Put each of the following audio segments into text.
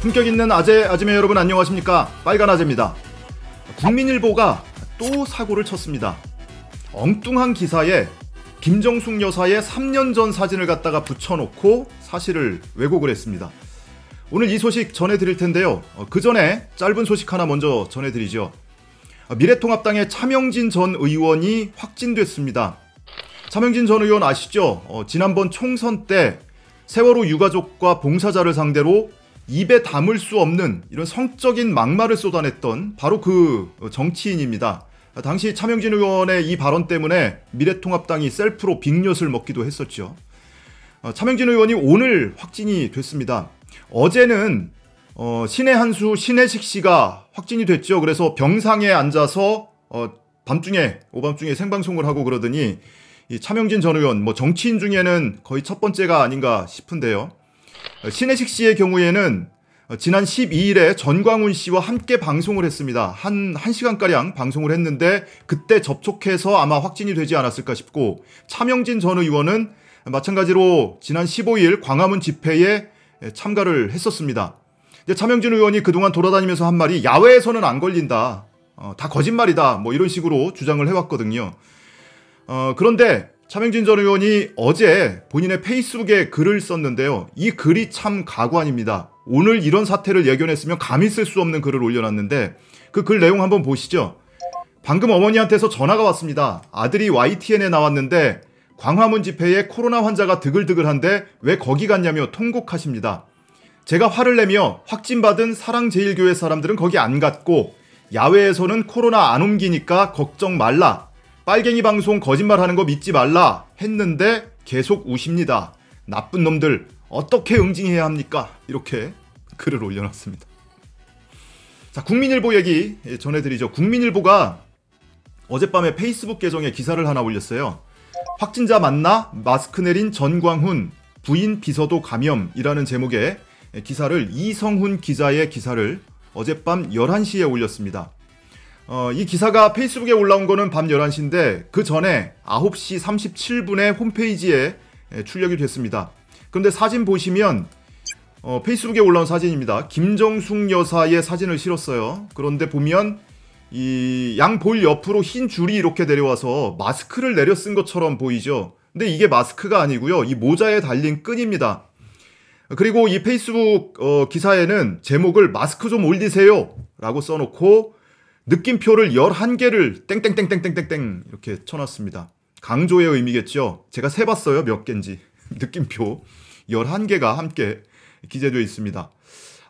품격 있는 아재, 아지매 여러분 안녕하십니까? 빨간 아재입니다. 국민일보가 또 사고를 쳤습니다. 엉뚱한 기사에 김정숙 여사의 3년 전 사진을 갖다가 붙여놓고 사실을 왜곡을 했습니다. 오늘 이 소식 전해드릴 텐데요. 어, 그 전에 짧은 소식 하나 먼저 전해드리죠. 어, 미래통합당의 차명진 전 의원이 확진됐습니다. 차명진 전 의원 아시죠? 어, 지난번 총선 때 세월호 유가족과 봉사자를 상대로 입에 담을 수 없는 이런 성적인 막말을 쏟아냈던 바로 그 정치인입니다. 당시 차명진 의원의 이 발언 때문에 미래통합당이 셀프로 빅뉴스를 먹기도 했었죠. 어, 차명진 의원이 오늘 확진이 됐습니다. 어제는 어, 신의 한수 신혜식 씨가 확진이 됐죠. 그래서 병상에 앉아서 어, 밤중에 오밤중에 생방송을 하고 그러더니 이 차명진 전 의원 뭐 정치인 중에는 거의 첫 번째가 아닌가 싶은데요. 신혜식 씨의 경우에는 지난 12일에 전광훈 씨와 함께 방송을 했습니다. 한 1시간가량 방송을 했는데 그때 접촉해서 아마 확진이 되지 않았을까 싶고 차명진 전 의원은 마찬가지로 지난 15일 광화문 집회에 참가를 했었습니다. 차명진 의원이 그동안 돌아다니면서 한 말이 야외에서는 안 걸린다. 어, 다 거짓말이다. 뭐 이런 식으로 주장을 해왔거든요. 어, 그런데 차명진 전 의원이 어제 본인의 페이스북에 글을 썼는데요. 이 글이 참 가관입니다. 오늘 이런 사태를 예견했으면 감히 쓸 수 없는 글을 올려놨는데 그 글 내용 한번 보시죠. 방금 어머니한테서 전화가 왔습니다. 아들이 YTN에 나왔는데 광화문 집회에 코로나 환자가 드글드글한데 왜 거기 갔냐며 통곡하십니다. 제가 화를 내며 확진받은 사랑제일교회 사람들은 거기 안 갔고 야외에서는 코로나 안 옮기니까 걱정 말라 빨갱이 방송 거짓말하는 거 믿지 말라 했는데 계속 우십니다. 나쁜 놈들 어떻게 응징해야 합니까? 이렇게 글을 올려놨습니다. 자, 국민일보 얘기 전해드리죠. 국민일보가 어젯밤에 페이스북 계정에 기사를 하나 올렸어요. 확진자 만나 마스크 내린 전광훈 부인 비서도 감염이라는 제목의 기사를 이성훈 기자의 기사를 어젯밤 11시에 올렸습니다. 어, 이 기사가 페이스북에 올라온 거는 밤 11시인데 그 전에 9시 37분에 홈페이지에 출력이 됐습니다. 그런데 사진 보시면 어, 페이스북에 올라온 사진입니다. 김정숙 여사의 사진을 실었어요. 그런데 보면 이 양 볼 옆으로 흰 줄이 이렇게 내려와서 마스크를 내려 쓴 것처럼 보이죠. 근데 이게 마스크가 아니고요. 이 모자에 달린 끈입니다. 그리고 이 페이스북 어, 기사에는 제목을 마스크 좀 올리세요 라고 써놓고 느낌표를 11개를 땡땡땡땡땡땡땡 이렇게 쳐놨습니다. 강조의 의미겠죠. 제가 세봤어요. 몇 개인지. 느낌표 11개가 함께 기재되어 있습니다.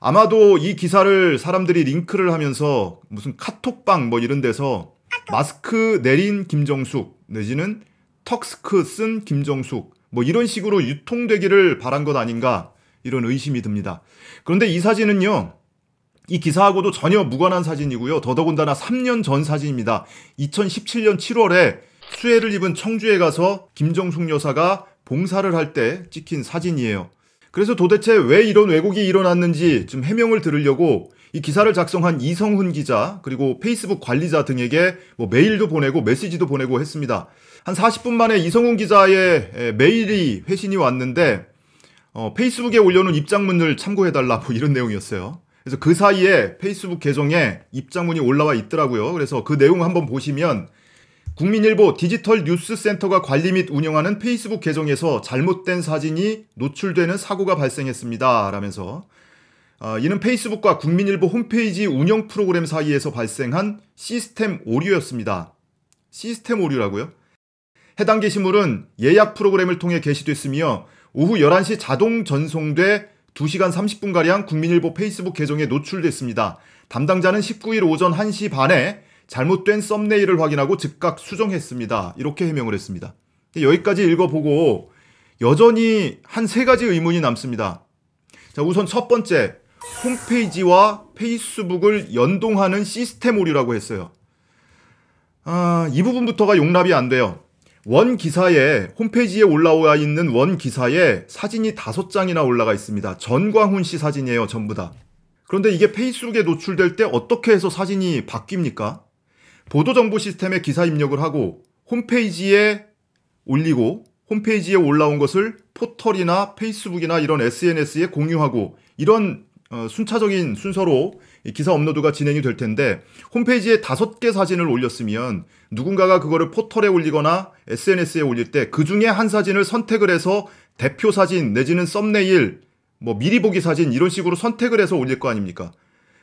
아마도 이 기사를 사람들이 링크를 하면서 무슨 카톡방 뭐 이런 데서 마스크 내린 김정숙 내지는 턱스크 쓴 김정숙 뭐 이런 식으로 유통되기를 바란 것 아닌가 이런 의심이 듭니다. 그런데 이 사진은요. 이 기사하고도 전혀 무관한 사진이고요. 더더군다나 3년 전 사진입니다. 2017년 7월에 수해를 입은 청주에 가서 김정숙 여사가 봉사를 할 때 찍힌 사진이에요. 그래서 도대체 왜 이런 왜곡이 일어났는지 좀 해명을 들으려고 이 기사를 작성한 이성훈 기자 그리고 페이스북 관리자 등에게 뭐 메일도 보내고 메시지도 보내고 했습니다. 한 40분 만에 이성훈 기자의 메일이 회신이 왔는데 어, 페이스북에 올려놓은 입장문을 참고해달라 뭐 이런 내용이었어요. 그래서 그 사이에 페이스북 계정에 입장문이 올라와 있더라고요. 그래서 그 내용을 한번 보시면 국민일보 디지털 뉴스센터가 관리 및 운영하는 페이스북 계정에서 잘못된 사진이 노출되는 사고가 발생했습니다. 라면서 어, 이는 페이스북과 국민일보 홈페이지 운영 프로그램 사이에서 발생한 시스템 오류였습니다. 시스템 오류라고요? 해당 게시물은 예약 프로그램을 통해 게시됐으며 오후 11시 자동 전송돼 2시간 30분가량 국민일보 페이스북 계정에 노출됐습니다. 담당자는 19일 오전 1시 반에 잘못된 썸네일을 확인하고 즉각 수정했습니다. 이렇게 해명을 했습니다. 예, 여기까지 읽어보고 여전히 한 세 가지 의문이 남습니다. 자, 우선 첫 번째, 홈페이지와 페이스북을 연동하는 시스템 오류라고 했어요. 아, 이 부분부터가 용납이 안 돼요. 원 기사에 홈페이지에 올라와 있는 원 기사에 사진이 다섯 장이나 올라가 있습니다. 전광훈 씨 사진이에요, 전부 다. 그런데 이게 페이스북에 노출될 때 어떻게 해서 사진이 바뀝니까? 보도 정보 시스템에 기사 입력을 하고 홈페이지에 올리고 홈페이지에 올라온 것을 포털이나 페이스북이나 이런 SNS에 공유하고 이런 어, 순차적인 순서로 기사 업로드가 진행이 될 텐데 홈페이지에 다섯 개 사진을 올렸으면 누군가가 그거를 포털에 올리거나 SNS에 올릴 때 그 중에 한 사진을 선택을 해서 대표 사진 내지는 썸네일 뭐 미리 보기 사진 이런 식으로 선택을 해서 올릴 거 아닙니까?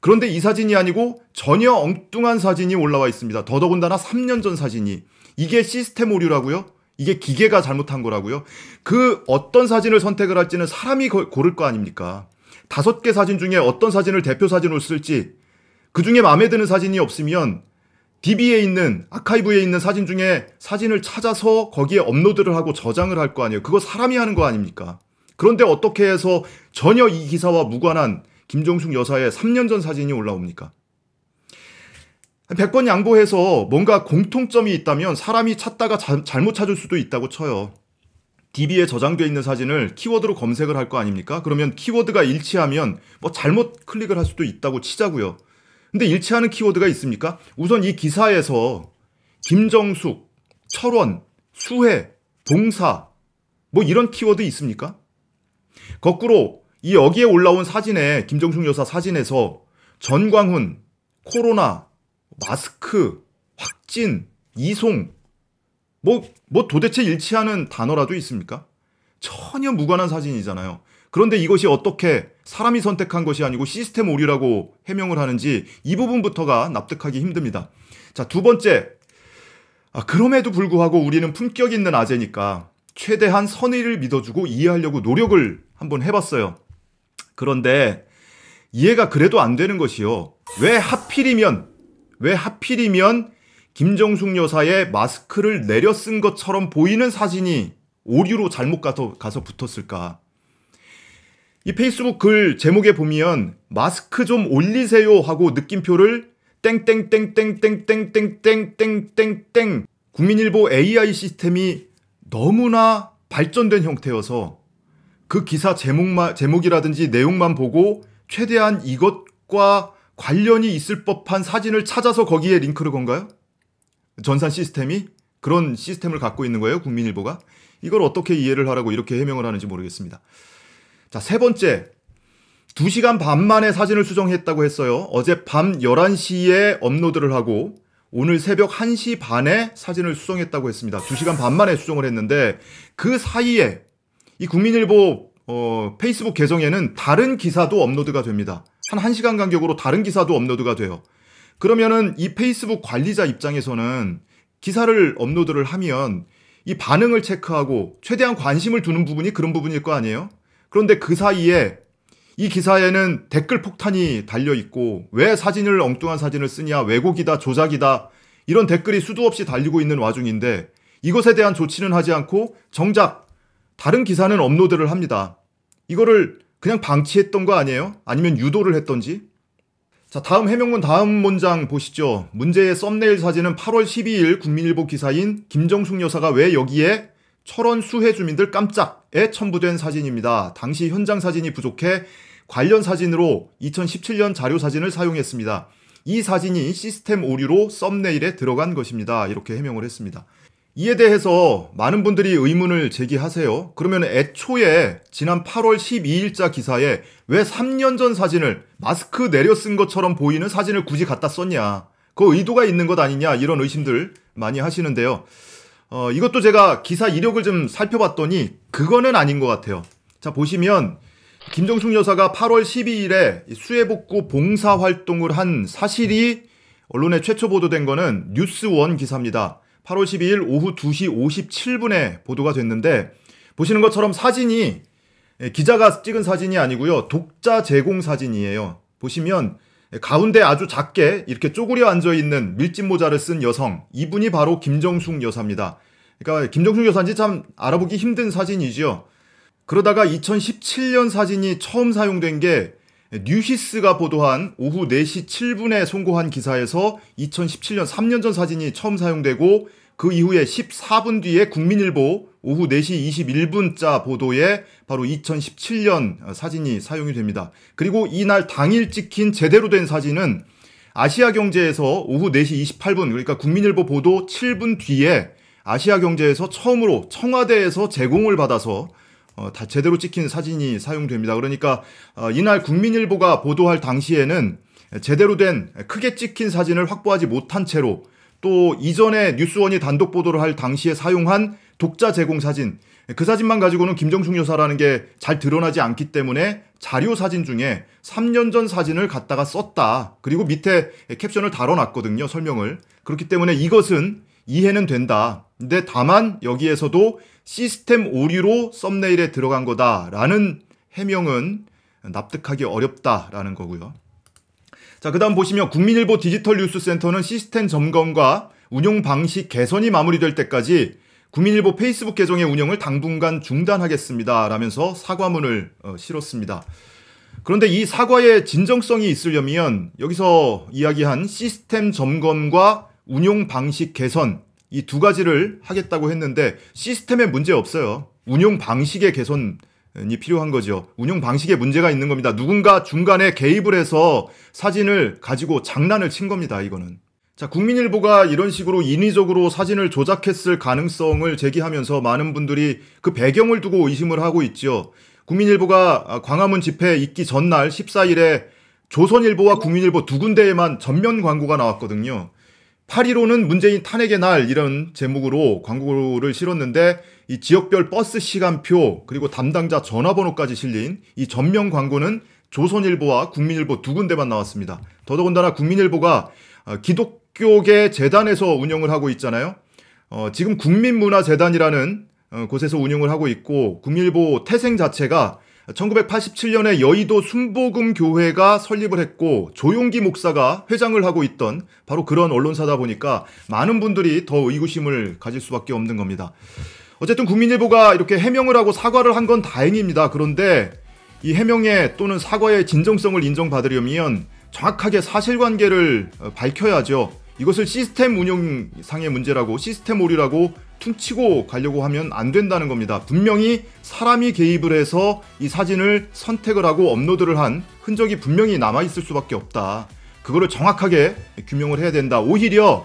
그런데 이 사진이 아니고 전혀 엉뚱한 사진이 올라와 있습니다. 더더군다나 3년 전 사진이 이게 시스템 오류라고요? 이게 기계가 잘못한 거라고요? 그 어떤 사진을 선택을 할지는 사람이 고를 거 아닙니까? 다섯 개 사진 중에 어떤 사진을 대표 사진으로 쓸지 그 중에 마음에 드는 사진이 없으면 DB에 있는 아카이브에 있는 사진 중에 사진을 찾아서 거기에 업로드를 하고 저장을 할 거 아니에요. 그거 사람이 하는 거 아닙니까? 그런데 어떻게 해서 전혀 이 기사와 무관한 김종숙 여사의 3년 전 사진이 올라옵니까? 100건 양보해서 뭔가 공통점이 있다면 사람이 찾다가 자, 잘못 찾을 수도 있다고 쳐요. DB에 저장되어 있는 사진을 키워드로 검색을 할 거 아닙니까? 그러면 키워드가 일치하면 뭐 잘못 클릭을 할 수도 있다고 치자고요. 근데 일치하는 키워드가 있습니까? 우선 이 기사에서 김정숙, 철원, 수해, 봉사 뭐 이런 키워드 있습니까? 거꾸로 이 여기에 올라온 사진에 김정숙 여사 사진에서 전광훈, 코로나, 마스크, 확진, 이송 뭐, 뭐 도대체 일치하는 단어라도 있습니까? 전혀 무관한 사진이잖아요. 그런데 이것이 어떻게 사람이 선택한 것이 아니고 시스템 오류라고 해명을 하는지 이 부분부터가 납득하기 힘듭니다. 자, 두 번째. 아, 그럼에도 불구하고 우리는 품격 있는 아재니까 최대한 선의를 믿어주고 이해하려고 노력을 한번 해봤어요. 그런데 이해가 그래도 안 되는 것이요. 왜 하필이면, 왜 하필이면 김정숙 여사의 마스크를 내려 쓴 것처럼 보이는 사진이 오류로 잘못 가서, 가서 붙었을까? 이 페이스북 글 제목에 보면 마스크 좀 올리세요 하고 느낌표를 땡땡땡땡땡땡땡땡땡땡 국민일보 AI 시스템이 너무나 발전된 형태여서 그 기사 제목만, 제목이라든지 내용만 보고 최대한 이것과 관련이 있을 법한 사진을 찾아서 거기에 링크를 건가요? 전산 시스템이 그런 시스템을 갖고 있는 거예요. 국민일보가. 이걸 어떻게 이해를 하라고 이렇게 해명을 하는지 모르겠습니다. 자, 세 번째. 2시간 반 만에 사진을 수정했다고 했어요. 어제 밤 11시에 업로드를 하고 오늘 새벽 1시 반에 사진을 수정했다고 했습니다. 2시간 반 만에 수정을 했는데 그 사이에 이 국민일보 어, 페이스북 계정에는 다른 기사도 업로드가 됩니다. 한 1시간 간격으로 다른 기사도 업로드가 돼요. 그러면은 이 페이스북 관리자 입장에서는 기사를 업로드를 하면 이 반응을 체크하고 최대한 관심을 두는 부분이 그런 부분일 거 아니에요? 그런데 그 사이에 이 기사에는 댓글 폭탄이 달려 있고 왜 사진을 엉뚱한 사진을 쓰냐 왜곡이다 조작이다 이런 댓글이 수도 없이 달리고 있는 와중인데 이것에 대한 조치는 하지 않고 정작 다른 기사는 업로드를 합니다. 이거를 그냥 방치했던 거 아니에요? 아니면 유도를 했던지? 자, 다음 해명문 다음 문장 보시죠. 문제의 썸네일 사진은 8월 12일 국민일보 기사인 김정숙 여사가 왜 여기에 철원 수해 주민들 깜짝에 첨부된 사진입니다. 당시 현장 사진이 부족해 관련 사진으로 2017년 자료 사진을 사용했습니다. 이 사진이 시스템 오류로 썸네일에 들어간 것입니다. 이렇게 해명을 했습니다. 이에 대해서 많은 분들이 의문을 제기하세요. 그러면 애초에 지난 8월 12일자 기사에 왜 3년 전 사진을 마스크 내려 쓴 것처럼 보이는 사진을 굳이 갖다 썼냐. 그 의도가 있는 것 아니냐. 이런 의심들 많이 하시는데요. 어, 이것도 제가 기사 이력을 좀 살펴봤더니 그거는 아닌 것 같아요. 자, 보시면 김정숙 여사가 8월 12일에 수해복구 봉사활동을 한 사실이 언론에 최초 보도된 거는 뉴스원 기사입니다. 8월 12일 오후 2시 57분에 보도가 됐는데 보시는 것처럼 사진이 예, 기자가 찍은 사진이 아니고요. 독자 제공 사진이에요. 보시면 가운데 아주 작게 이렇게 쪼그려 앉아 있는 밀짚 모자를 쓴 여성 이분이 바로 김정숙 여사입니다. 그러니까 김정숙 여사인지 참 알아보기 힘든 사진이지요. 그러다가 2017년 사진이 처음 사용된 게 뉴시스가 보도한 오후 4시 7분에 송고한 기사에서 2017년 3년 전 사진이 처음 사용되고 그 이후에 14분 뒤에 국민일보 오후 4시 21분자 보도에 바로 2017년 사진이 사용이 됩니다. 그리고 이날 당일 찍힌 제대로 된 사진은 아시아경제에서 오후 4시 28분 그러니까 국민일보 보도 7분 뒤에 아시아경제에서 처음으로 청와대에서 제공을 받아서 어, 다 제대로 찍힌 사진이 사용됩니다. 그러니까 어, 이날 국민일보가 보도할 당시에는 제대로 된 크게 찍힌 사진을 확보하지 못한 채로 또 이전에 뉴스원이 단독 보도를 할 당시에 사용한 독자 제공 사진 그 사진만 가지고는 김정숙 여사라는 게 잘 드러나지 않기 때문에 자료 사진 중에 3년 전 사진을 갖다가 썼다. 그리고 밑에 캡션을 달아놨거든요. 설명을. 그렇기 때문에 이것은 이해는 된다. 근데 다만 여기에서도 시스템 오류로 썸네일에 들어간 거다라는 해명은 납득하기 어렵다라는 거고요. 자, 그다음 보시면 국민일보 디지털 뉴스 센터는 시스템 점검과 운영 방식 개선이 마무리될 때까지 국민일보 페이스북 계정의 운영을 당분간 중단하겠습니다. 라면서 사과문을 어, 실었습니다. 그런데 이 사과의 진정성이 있으려면 여기서 이야기한 시스템 점검과 운용 방식 개선 이 두 가지를 하겠다고 했는데 시스템에 문제 없어요. 운용 방식의 개선이 필요한 거죠. 운용 방식에 문제가 있는 겁니다. 누군가 중간에 개입을 해서 사진을 가지고 장난을 친 겁니다. 이거는. 자, 국민일보가 이런 식으로 인위적으로 사진을 조작했을 가능성을 제기하면서 많은 분들이 그 배경을 두고 의심을 하고 있죠. 국민일보가 광화문 집회 있기 전날 14일에 조선일보와 국민일보 두 군데에만 전면 광고가 나왔거든요. 8.15는 문재인 탄핵의 날 이런 제목으로 광고를 실었는데 이 지역별 버스 시간표 그리고 담당자 전화번호까지 실린 이 전면 광고는 조선일보와 국민일보 두 군데만 나왔습니다. 더더군다나 국민일보가 어, 기독교계 재단에서 운영을 하고 있잖아요. 어, 지금 국민문화재단이라는 어, 곳에서 운영을 하고 있고 국민일보 태생 자체가 1987년에 여의도 순복음 교회가 설립을 했고 조용기 목사가 회장을 하고 있던 바로 그런 언론사다 보니까 많은 분들이 더 의구심을 가질 수밖에 없는 겁니다. 어쨌든 국민일보가 이렇게 해명을 하고 사과를 한 건 다행입니다. 그런데 이 해명에 또는 사과의 진정성을 인정받으려면 정확하게 사실관계를 밝혀야죠. 이것을 시스템 운영상의 문제라고 시스템 오류라고 퉁치고 가려고 하면 안 된다는 겁니다. 분명히 사람이 개입을 해서 이 사진을 선택을 하고 업로드를 한 흔적이 분명히 남아있을 수밖에 없다. 그거를 정확하게 규명을 해야 된다. 오히려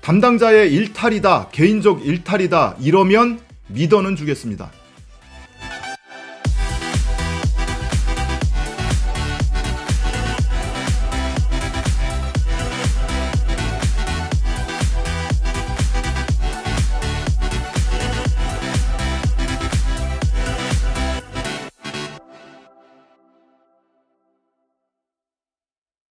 담당자의 일탈이다, 개인적 일탈이다, 이러면 믿어는 주겠습니다.